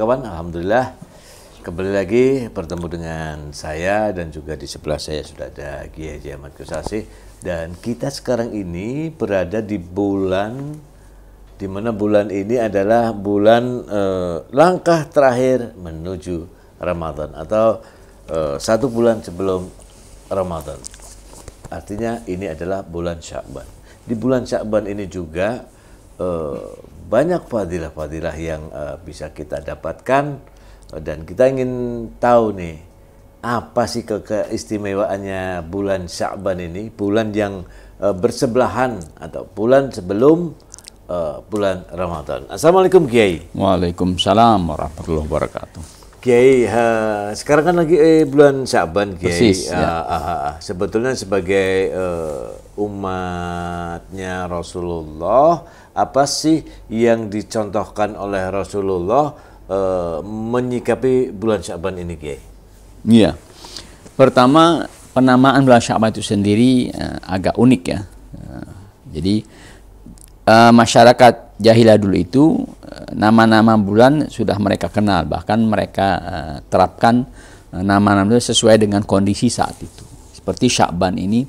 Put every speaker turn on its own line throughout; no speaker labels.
kawan-kawan, alhamdulillah kembali lagi bertemu dengan saya dan juga di sebelah saya sudah ada Kiai Ahmad Kusasi dan kita sekarang ini berada di bulan di mana bulan ini adalah bulan eh, langkah terakhir menuju Ramadan atau eh, satu bulan sebelum Ramadan. Artinya ini adalah bulan Syakban. Di bulan Syakban ini juga uh, banyak fadilah-fadilah yang uh, bisa kita dapatkan eh, dan kita ingin tahu nih apa sih ke keistimewaannya bulan Sya'ban ini, bulan yang uh, bersebelahan atau bulan sebelum uh, bulan Ramadan.
Assalamualaikum Kiai. Waalaikumsalam warahmatullahi wabarakatuh.
Kiai, uh, sekarang kan lagi eh, bulan Sya'ban Kiai. Persis, ya. uh, uh, uh, sebetulnya sebagai uh, umatnya Rasulullah apa sih yang dicontohkan oleh Rasulullah e, menyikapi bulan Syaban ini Kiai?
Iya. Pertama penamaan bulan Syaban itu sendiri e, agak unik ya. E, jadi e, masyarakat jahilah dulu itu nama-nama bulan sudah mereka kenal bahkan mereka e, terapkan nama-nama sesuai dengan kondisi saat itu. Seperti Syaban ini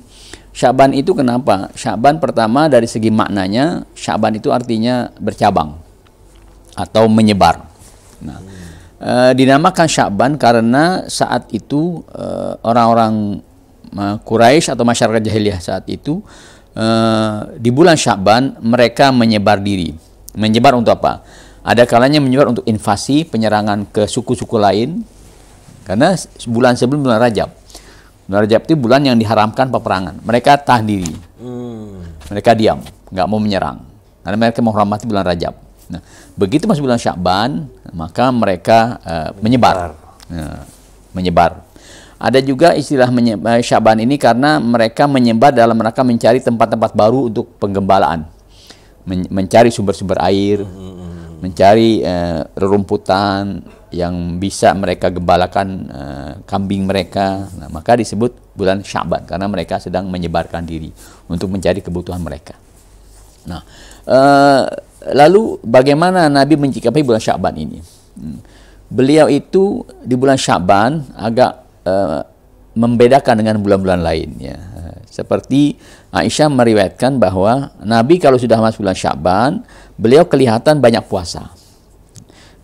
Syaban itu kenapa? Syaban pertama dari segi maknanya, Syaban itu artinya bercabang atau menyebar. Nah, e, dinamakan Syaban karena saat itu e, orang-orang Quraisy atau masyarakat jahiliyah saat itu e, di bulan Syaban mereka menyebar diri. Menyebar untuk apa? Ada kalanya menyebar untuk invasi, penyerangan ke suku-suku lain. Karena bulan sebelum bulan Rajab Bulan Rajab itu bulan yang diharamkan peperangan. Mereka tahan diri. Hmm. Mereka diam, nggak mau menyerang. Karena mereka menghormati bulan Rajab. Nah, begitu masuk bulan Syakban, maka mereka uh, menyebar. Menyebar. Ya, menyebar. Ada juga istilah menyebar, eh, Syaban ini karena mereka menyebar dalam mereka mencari tempat-tempat baru untuk penggembalaan. Men mencari sumber-sumber air, hmm, hmm, hmm mencari uh, rerumputan yang bisa mereka gembalakan uh, kambing mereka. Nah, maka disebut bulan Syaban karena mereka sedang menyebarkan diri untuk mencari kebutuhan mereka. Nah, uh, lalu bagaimana Nabi mencicipi bulan Syaban ini? Hmm. Beliau itu di bulan Syaban agak uh, membedakan dengan bulan-bulan lain ya. Seperti Aisyah meriwayatkan bahwa Nabi kalau sudah masuk bulan Syaban beliau kelihatan banyak puasa.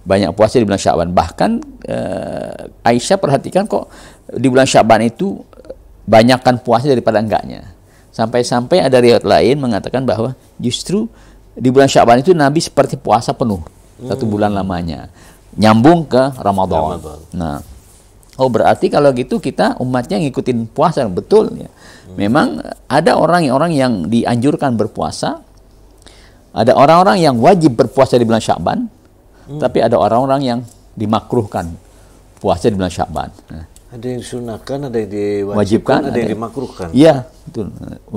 Banyak puasa di bulan Syaban. Bahkan uh, Aisyah perhatikan kok di bulan Syaban itu banyakkan puasa daripada enggaknya. Sampai-sampai ada riwayat lain mengatakan bahwa justru di bulan Syaban itu Nabi seperti puasa penuh hmm. satu bulan lamanya. Nyambung ke Ramadan. Ramadan. Nah, Oh berarti kalau gitu kita umatnya ngikutin puasa betul ya. Hmm. Memang ada orang-orang yang dianjurkan berpuasa ada orang-orang yang wajib berpuasa di bulan Syakban, hmm. tapi ada orang-orang yang dimakruhkan puasa di bulan Syakban. Nah.
Ada yang disunahkan, ada yang diwajibkan, ada, ada yang dimakruhkan. Iya,
itu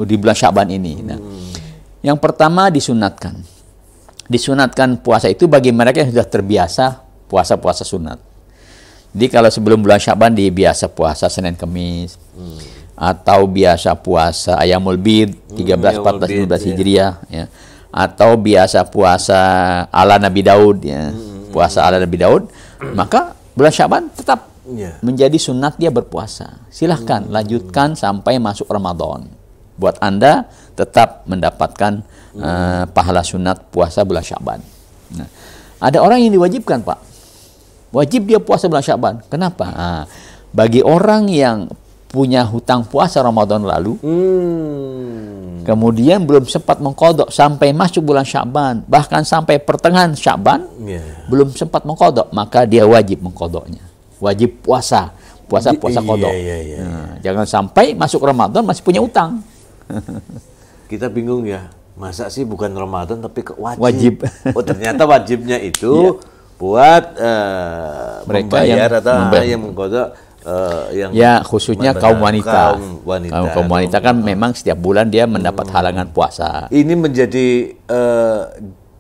Di bulan Syakban ini. Nah. Hmm. Nah, yang pertama disunatkan. Disunatkan puasa itu bagi mereka yang sudah terbiasa puasa-puasa sunat. Jadi kalau sebelum bulan Syakban dia biasa puasa Senin Kemis Hmm. Atau biasa puasa Ayamul Bid 13 hmm, 14 15 Hijriah ya. ya atau biasa puasa ala Nabi Daud ya hmm. puasa ala Nabi Daud maka bulan Syaban tetap yeah. menjadi sunat dia berpuasa silahkan hmm. lanjutkan sampai masuk Ramadan buat anda tetap mendapatkan hmm. uh, pahala sunat puasa bulan Syaban nah, ada orang yang diwajibkan pak wajib dia puasa bulan Syaban kenapa nah, bagi orang yang punya hutang puasa Ramadan lalu. Hmm. Kemudian belum sempat mengkodok sampai masuk bulan Syaban, bahkan sampai pertengahan Syaban yeah. belum sempat mengkodok, maka dia wajib mengkodoknya, wajib puasa, puasa puasa kodok. Yeah, yeah, yeah, Nah, iya. jangan sampai masuk Ramadan masih punya utang.
Kita bingung ya, masa sih bukan Ramadan tapi ke wajib. wajib. Oh ternyata wajibnya itu yeah. buat uh, mereka membayar yang atau membayar. yang mengkodok Eh, yang ya khususnya kaum wanita. kaum wanita. Kaum, kaum
wanita kan uh, memang setiap bulan dia mendapat hmm. halangan puasa.
Ini menjadi uh,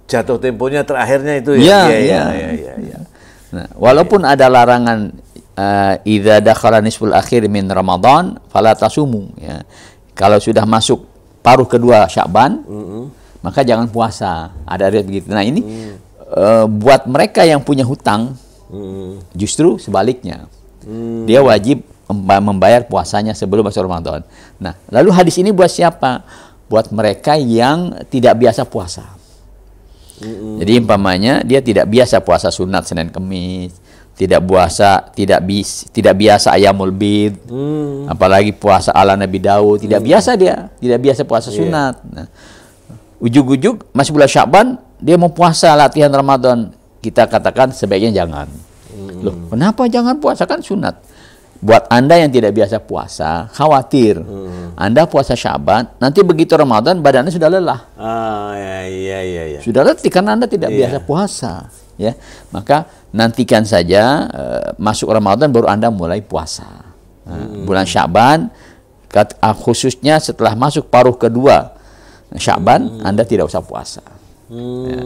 jatuh temponya terakhirnya itu ya. Ya iya, iya, ya ya
Ya. walaupun ada larangan uh, idza dakhala nisful akhir min Ramadan fala tasumu ya. Kalau sudah masuk paruh kedua Syakban, mm -hmm. maka jangan puasa. Ada riwayat begitu. Nah, ini mm. uh, buat mereka yang punya hutang
mm.
justru sebaliknya. Hmm. Dia wajib membayar puasanya sebelum masuk Ramadan. Nah, lalu hadis ini buat siapa? Buat mereka yang tidak biasa puasa. Hmm. Jadi umpamanya dia tidak biasa puasa sunat Senin Kemis, tidak puasa tidak bis tidak biasa ayamul bid hmm. apalagi puasa ala Nabi Daud tidak hmm. biasa dia tidak biasa puasa iya. sunat yeah. nah, ujuk-ujuk masih bulan Syaban dia mau puasa latihan Ramadan kita katakan sebaiknya jangan Hmm. Loh, kenapa jangan puasa kan sunat? Buat Anda yang tidak biasa puasa, khawatir. Hmm. Anda puasa Syaban, nanti begitu Ramadan badannya sudah lelah. Ah, ya, ya, ya, ya, Sudah letih karena Anda tidak ya. biasa puasa, ya. Maka nantikan saja uh, masuk Ramadan baru Anda mulai puasa. Nah, hmm. Bulan Syaban ah, khususnya setelah masuk paruh kedua Syaban, hmm. Anda tidak usah puasa.
Hmm. Ya.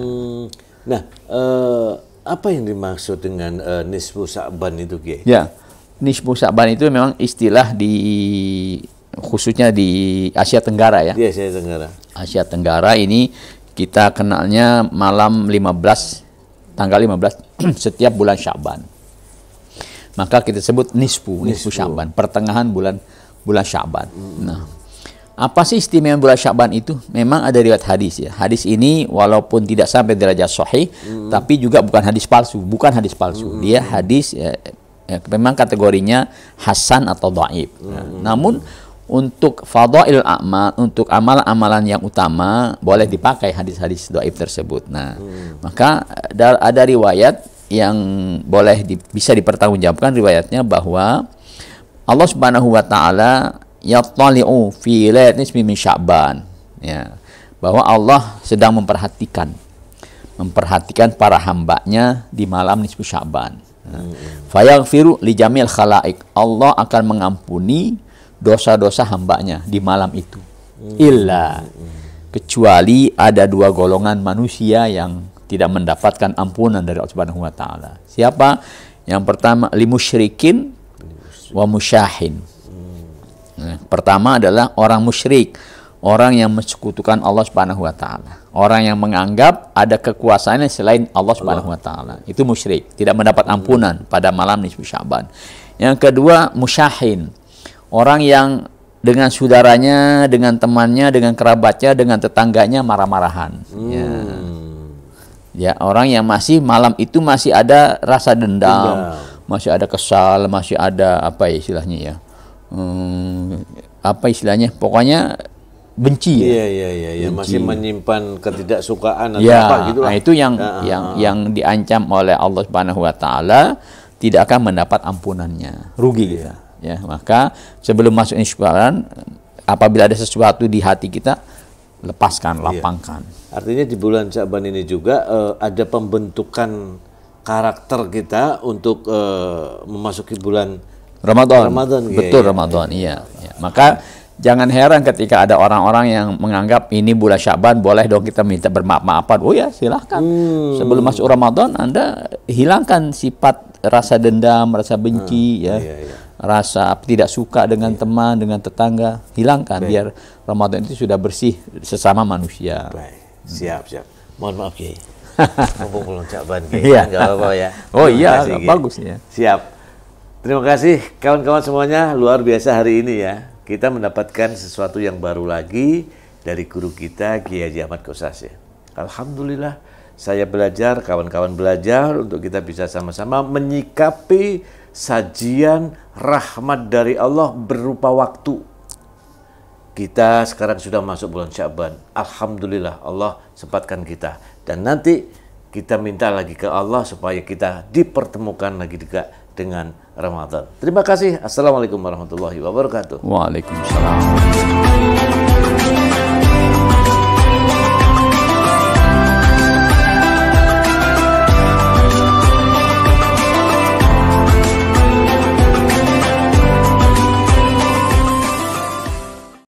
Nah, uh, apa yang dimaksud dengan uh, nisfu sa'ban itu, Kiai?
Ya. Nisfu sa'ban itu memang istilah di khususnya di Asia Tenggara ya. Di Asia Tenggara. Asia Tenggara ini kita kenalnya malam 15 tanggal 15 setiap bulan Syaban. Maka kita sebut nisfu, nisfu, nisbu Syaban, pertengahan bulan bulan Syaban. Hmm. Nah, apa sih istimewa bulan Syaban itu? Memang ada riwayat hadis ya. Hadis ini walaupun tidak sampai derajat sahih, mm. tapi juga bukan hadis palsu, bukan hadis palsu. Mm. Dia hadis ya, ya, memang kategorinya hasan atau dhaif. Mm. Ya. Hmm. Namun untuk fadhail amal, untuk amal-amalan yang utama boleh dipakai hadis-hadis dhaif tersebut. Nah, mm. maka eh, ada riwayat yang boleh di, bisa dipertanggungjawabkan riwayatnya bahwa Allah Subhanahu wa taala yattali'u fi lailatin min sya'ban ya bahwa Allah sedang memperhatikan memperhatikan para hambanya di malam nisfu sya'ban ya. hmm. fayaghfiru li jamil khalaik Allah akan mengampuni dosa-dosa hambanya di malam itu hmm. illa hmm. kecuali ada dua golongan manusia yang tidak mendapatkan ampunan dari Allah Subhanahu wa taala. Siapa? Yang pertama limusyrikin wa musyahin Ya. Pertama adalah orang musyrik, orang yang mensekutukan Allah Subhanahu wa taala. Orang yang menganggap ada kekuasaannya selain Allah Subhanahu wa taala. Itu musyrik, tidak mendapat ampunan pada malam nisfu Syaban. Yang kedua, musyahin. Orang yang dengan saudaranya, dengan temannya, dengan kerabatnya, dengan tetangganya marah-marahan. Hmm. Ya. ya, orang yang masih malam itu masih ada rasa dendam, dendam, masih ada kesal, masih ada apa ya istilahnya ya hmm, apa istilahnya pokoknya benci ya. Iya iya iya ya. masih
menyimpan ketidaksukaan atau ya, apa gitu lah. Nah, itu yang ya, yang ah. yang
diancam oleh Allah Subhanahu wa taala tidak akan mendapat ampunannya. Rugi iya. Ya, maka sebelum masuk insyaran apabila ada sesuatu di hati kita lepaskan, iya. lapangkan. Iya.
Artinya di bulan Syaban ini juga uh, ada pembentukan karakter kita untuk uh,
memasuki bulan Ramadan. Ramadan iya, Betul iya. Ramadan, iya. iya. Maka jangan heran ketika ada orang-orang yang menganggap ini bulan Syaban boleh dong kita minta bermaaf-maafan. Oh ya, silahkan.
Hmm. Sebelum masuk
Ramadan Anda hilangkan sifat rasa dendam, rasa benci hmm, ya. Iya, iya. Rasa tidak suka dengan iya. teman, dengan tetangga, hilangkan Baik. biar Ramadan itu sudah bersih sesama manusia. Baik.
Siap, siap. Mohon maaf, Kiai. Mumpung belum Syaban, Enggak iya. apa-apa ya. Oh iya, bagus ya. Siap. Terima kasih kawan-kawan semuanya, luar biasa hari ini ya. Kita mendapatkan sesuatu yang baru lagi dari guru kita Kiai Haji Ahmad Kosasih. Ya. Alhamdulillah saya belajar, kawan-kawan belajar untuk kita bisa sama-sama menyikapi sajian rahmat dari Allah berupa waktu. Kita sekarang sudah masuk bulan Syaban. Alhamdulillah Allah sempatkan kita. Dan nanti kita minta lagi ke Allah supaya kita dipertemukan lagi dekat dengan Ramadan. Terima kasih. Assalamualaikum warahmatullahi wabarakatuh. Waalaikumsalam.